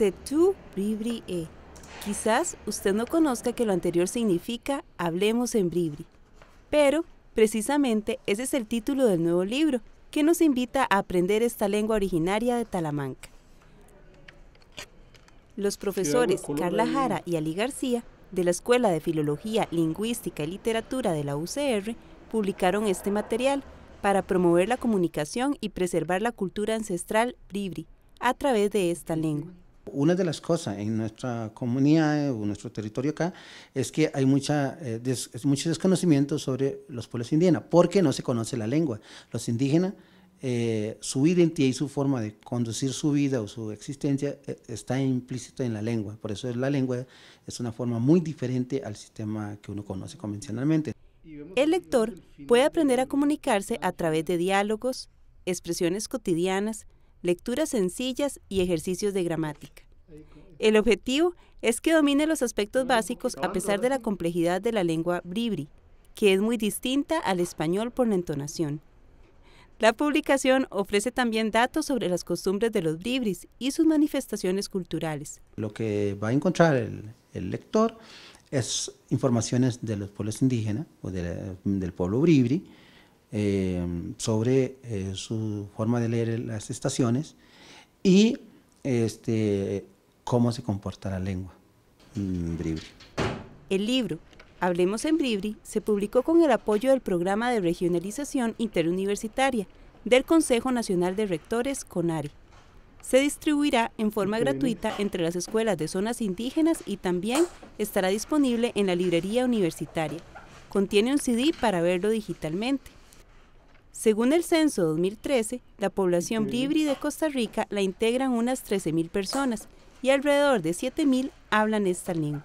C'est bribri e". Quizás usted no conozca que lo anterior significa Hablemos en bribri, pero precisamente ese es el título del nuevo libro que nos invita a aprender esta lengua originaria de Talamanca. Los profesores Carla Jara y Ali García de la Escuela de Filología, Lingüística y Literatura de la UCR publicaron este material para promover la comunicación y preservar la cultura ancestral bribri a través de esta lengua. Una de las cosas en nuestra comunidad eh, o nuestro territorio acá es que hay mucha, eh, mucho desconocimiento sobre los pueblos indígenas porque no se conoce la lengua. Los indígenas, eh, su identidad y su forma de conducir su vida o su existencia eh, está implícita en la lengua. Por eso la lengua es una forma muy diferente al sistema que uno conoce convencionalmente. El lector puede aprender a comunicarse a través de diálogos, expresiones cotidianas, lecturas sencillas y ejercicios de gramática. El objetivo es que domine los aspectos básicos a pesar de la complejidad de la lengua bribri, que es muy distinta al español por la entonación. La publicación ofrece también datos sobre las costumbres de los bribris y sus manifestaciones culturales. Lo que va a encontrar el, lector es informaciones de los pueblos indígenas o del pueblo bribri, Em, sobre eh, su forma de leer las estaciones y este, cómo se comporta la lengua. en mm, bribri. El libro Hablemos en Bribri se publicó con el apoyo del Programa de Regionalización Interuniversitaria del Consejo Nacional de Rectores, CONARI. Se distribuirá en forma gratuita entre las escuelas de zonas indígenas y también estará disponible en la librería universitaria. Contiene un CD para verlo digitalmente. Según el censo 2013, la población bribri de Costa Rica la integran unas 13.000 personas y alrededor de 7.000 hablan esta lengua.